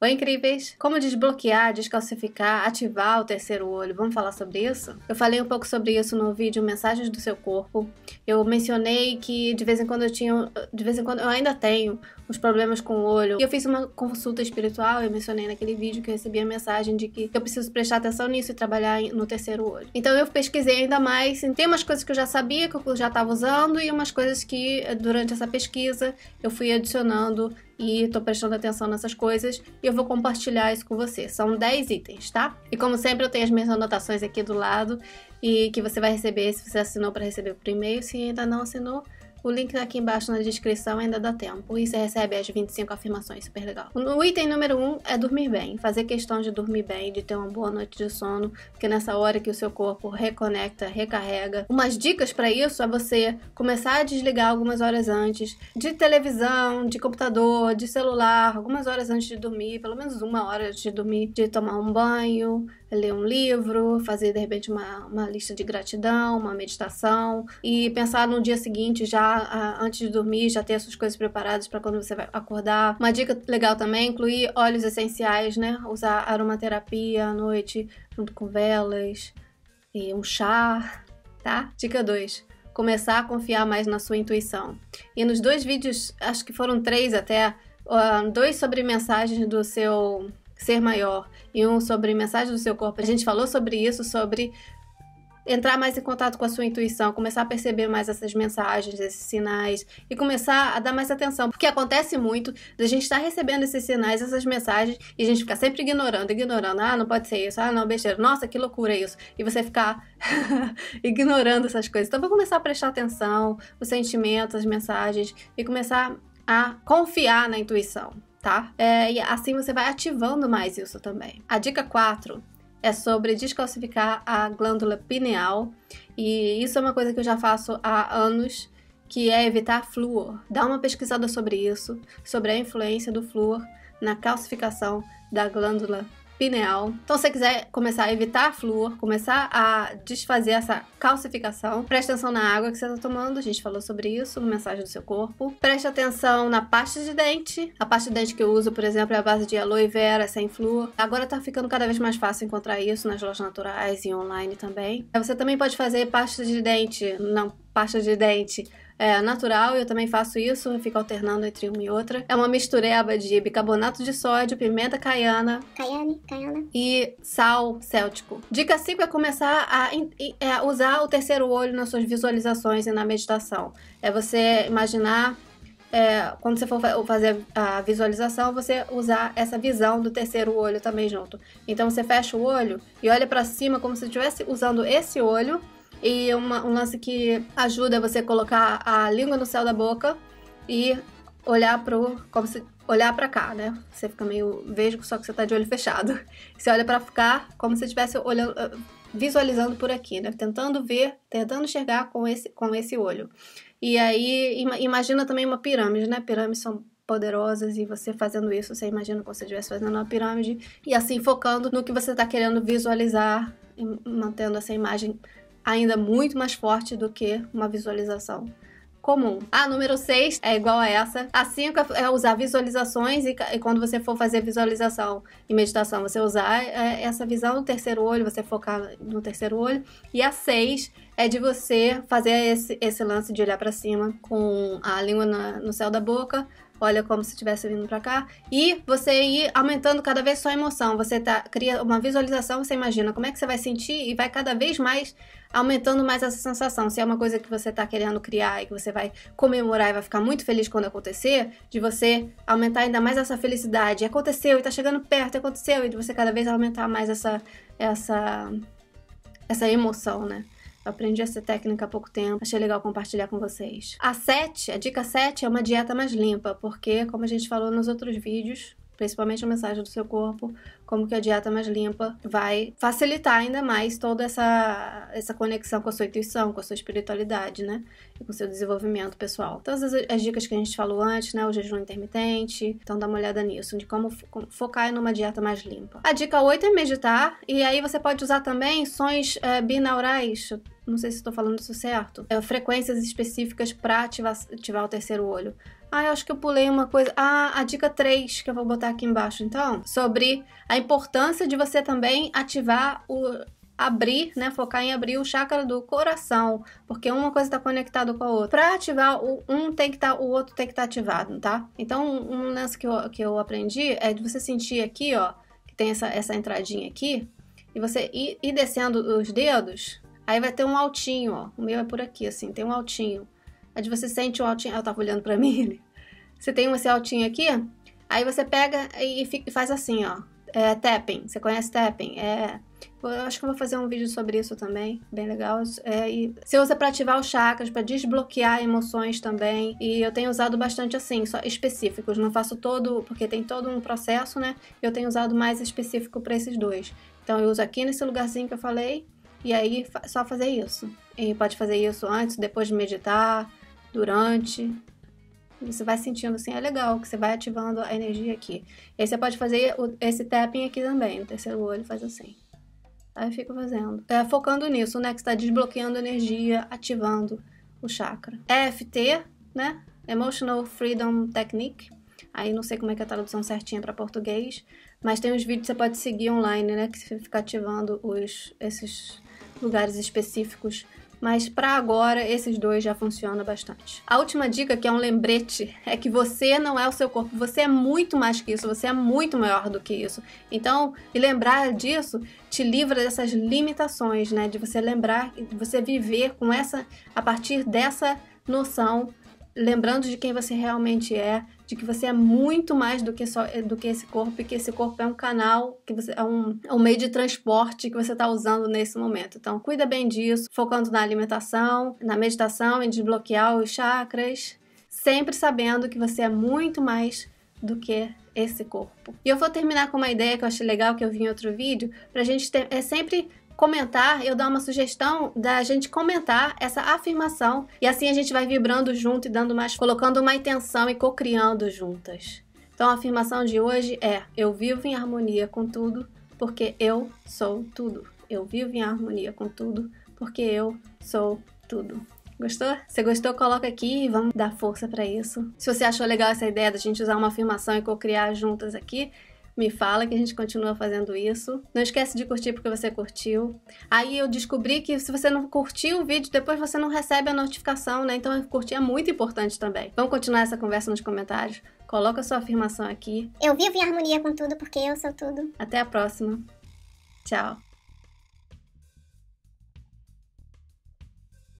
Oi, incríveis! Como desbloquear, descalcificar, ativar o terceiro olho? Vamos falar sobre isso? Eu falei um pouco sobre isso no vídeo Mensagens do Seu Corpo. Eu mencionei que de vez em quando eu tinha. De vez em quando eu ainda tenho os problemas com o olho. E eu fiz uma consulta espiritual, eu mencionei naquele vídeo que eu recebi a mensagem de que eu preciso prestar atenção nisso e trabalhar no terceiro olho. Então eu pesquisei ainda mais. Tem umas coisas que eu já sabia, que eu já estava usando, e umas coisas que durante essa pesquisa eu fui adicionando e estou prestando atenção nessas coisas e eu vou compartilhar isso com você. São 10 itens, tá? E como sempre, eu tenho as minhas anotações aqui do lado e que você vai receber se você assinou para receber por e-mail. Se ainda não assinou, o link tá aqui embaixo na descrição, ainda dá tempo. E você recebe as 25 afirmações, super legal. O item número 1 um é dormir bem. Fazer questão de dormir bem, de ter uma boa noite de sono, porque nessa hora que o seu corpo reconecta, recarrega. Umas dicas para isso é você começar a desligar algumas horas antes de televisão, de computador, de celular, algumas horas antes de dormir, pelo menos uma hora antes de dormir, de tomar um banho, ler um livro, fazer de repente uma, uma lista de gratidão, uma meditação e pensar no dia seguinte já antes de dormir, já ter as suas coisas preparadas para quando você vai acordar. Uma dica legal também é incluir óleos essenciais, né? Usar aromaterapia à noite junto com velas e um chá, tá? Dica 2 começar a confiar mais na sua intuição. E nos dois vídeos, acho que foram três até, uh, dois sobre mensagens do seu ser maior e um sobre mensagem do seu corpo. A gente falou sobre isso, sobre entrar mais em contato com a sua intuição, começar a perceber mais essas mensagens, esses sinais e começar a dar mais atenção, porque acontece muito da gente estar tá recebendo esses sinais, essas mensagens e a gente ficar sempre ignorando, ignorando, ah, não pode ser isso, ah, não, besteira, nossa, que loucura isso, e você ficar ignorando essas coisas. Então, vou começar a prestar atenção, os sentimentos, as mensagens e começar a confiar na intuição tá? É, e assim você vai ativando mais isso também. A dica 4 é sobre descalcificar a glândula pineal, e isso é uma coisa que eu já faço há anos, que é evitar flúor. Dá uma pesquisada sobre isso, sobre a influência do flúor na calcificação da glândula pineal. Então, se você quiser começar a evitar flúor, começar a desfazer essa calcificação, preste atenção na água que você está tomando, a gente falou sobre isso, mensagem do seu corpo. Preste atenção na pasta de dente. A pasta de dente que eu uso, por exemplo, é a base de aloe vera, sem flúor. Agora tá ficando cada vez mais fácil encontrar isso nas lojas naturais e online também. Você também pode fazer pasta de dente, não, pasta de dente é, natural, eu também faço isso, eu fico alternando entre uma e outra. É uma mistureba de bicarbonato de sódio, pimenta caiana. Caiane, caiana. E sal céltico. Dica 5 é começar a, é, usar o terceiro olho nas suas visualizações e na meditação. É você imaginar é, quando você for fazer a visualização, você usar essa visão do terceiro olho também junto. Então você fecha o olho e olha para cima como se estivesse usando esse olho e uma, um lance que ajuda é você a colocar a língua no céu da boca e olhar pro. Como se, olhar para cá, né? Você fica meio vesgo, só que você tá de olho fechado. Você olha para ficar como se estivesse olhando. Eh, visualizando por aqui, né? Tentando ver, tentando enxergar com esse, com esse olho. E aí, imagina também uma pirâmide, né? Pirâmides são poderosas e você fazendo isso, você imagina como se estivesse fazendo uma pirâmide e assim focando no que você está querendo visualizar, mantendo essa imagem ainda muito mais forte do que uma visualização comum. A número 6 é igual a essa. A 5 é, é usar visualizações e, e, quando você for fazer visualização e meditação, você usar é, essa visão do terceiro olho, você focar no terceiro olho. E a 6 é de você fazer esse, esse lance de olhar para cima com a língua na, no céu da boca, olha como se estivesse vindo para cá, e você ir aumentando cada vez sua emoção. Você tá, cria uma visualização, você imagina como é que você vai sentir e vai cada vez mais aumentando mais essa sensação. Se é uma coisa que você está querendo criar e que você vai comemorar e vai ficar muito feliz quando acontecer, de você aumentar ainda mais essa felicidade. Aconteceu e tá chegando perto, aconteceu, e de você cada vez aumentar mais essa essa essa emoção, né? Eu aprendi essa técnica há pouco tempo, achei legal compartilhar com vocês. A 7, a dica 7 é uma dieta mais limpa, porque, como a gente falou nos outros vídeos, principalmente a mensagem do seu corpo, como que a dieta mais limpa vai facilitar ainda mais toda essa, essa conexão com a sua intuição, com a sua espiritualidade, né? E com o seu desenvolvimento pessoal. Todas as, as, dicas que a gente falou antes, né? O jejum intermitente, então dá uma olhada nisso, de como, focar numa dieta mais limpa. A dica 8 é meditar, e aí você pode usar também sons é, binaurais, não sei se estou falando isso certo, é, frequências específicas para ativar, ativar o terceiro olho. Ah, eu acho que eu pulei uma coisa. Ah, a dica 3 que eu vou botar aqui embaixo, então, sobre a importância de você também ativar o abrir, né, focar em abrir o chakra do coração, porque uma coisa está conectada com a outra. Para ativar o um tem que estar, tá, o outro tem que estar tá ativado, tá? Então, um lance que eu, que eu aprendi é de você sentir aqui, ó, que tem essa, essa entradinha aqui, e você ir, ir descendo os dedos Aí vai ter um altinho, ó. O meu é por aqui, assim, tem um altinho. A é de você sente o altinho. Ela tava olhando pra mim. Ele. Você tem esse altinho aqui, aí você pega e faz assim, ó. É, tapping. Você conhece tapping? É. Eu acho que eu vou fazer um vídeo sobre isso também, bem legal. É, e você usa para ativar os chakras, para desbloquear emoções também. E eu tenho usado bastante assim, só específicos. Não faço todo, porque tem todo um processo, né? Eu tenho usado mais específico para esses dois. Então eu uso aqui nesse lugarzinho que eu falei, e aí só fazer isso. E pode fazer isso antes, depois de meditar, durante. Você vai sentindo assim, é legal, que você vai ativando a energia aqui. E aí você pode fazer esse tapping aqui também, o terceiro olho faz assim. Aí fica fazendo. É, focando nisso, né? Que está desbloqueando energia, ativando o chakra. EFT, né? Emotional Freedom Technique. Aí não sei como é que é a tradução certinha para português, mas tem uns vídeos que você pode seguir online, né? Que você fica ativando os, esses lugares específicos, mas para agora esses dois já funcionam bastante. A última dica, que é um lembrete, é que você não é o seu corpo, você é muito mais que isso, você é muito maior do que isso. Então, e lembrar disso te livra dessas limitações, né? De você lembrar, de você viver com essa a partir dessa noção lembrando de quem você realmente é, de que você é muito mais do que só do que esse corpo e que esse corpo é um canal, que você é um, é um meio de transporte que você está usando nesse momento. Então, cuida bem disso, focando na alimentação, na meditação, em desbloquear os chakras, sempre sabendo que você é muito mais do que esse corpo. E eu vou terminar com uma ideia que eu achei legal que eu vi em outro vídeo, pra gente ter, é sempre comentar, eu dar uma sugestão da gente comentar essa afirmação e assim a gente vai vibrando junto e dando mais, colocando uma intenção e co-criando juntas. Então a afirmação de hoje é: eu vivo em harmonia com tudo, porque eu sou tudo. Eu vivo em harmonia com tudo, porque eu sou tudo. Gostou? Se gostou, coloca aqui e vamos dar força para isso. Se você achou legal essa ideia da gente usar uma afirmação e co-criar juntas aqui, me fala que a gente continua fazendo isso. Não esquece de curtir porque você curtiu. Aí eu descobri que se você não curtiu o vídeo, depois você não recebe a notificação, né? Então curtir é muito importante também. Vamos continuar essa conversa nos comentários. Coloca sua afirmação aqui. Eu vivo em harmonia com tudo porque eu sou tudo. Até a próxima. Tchau.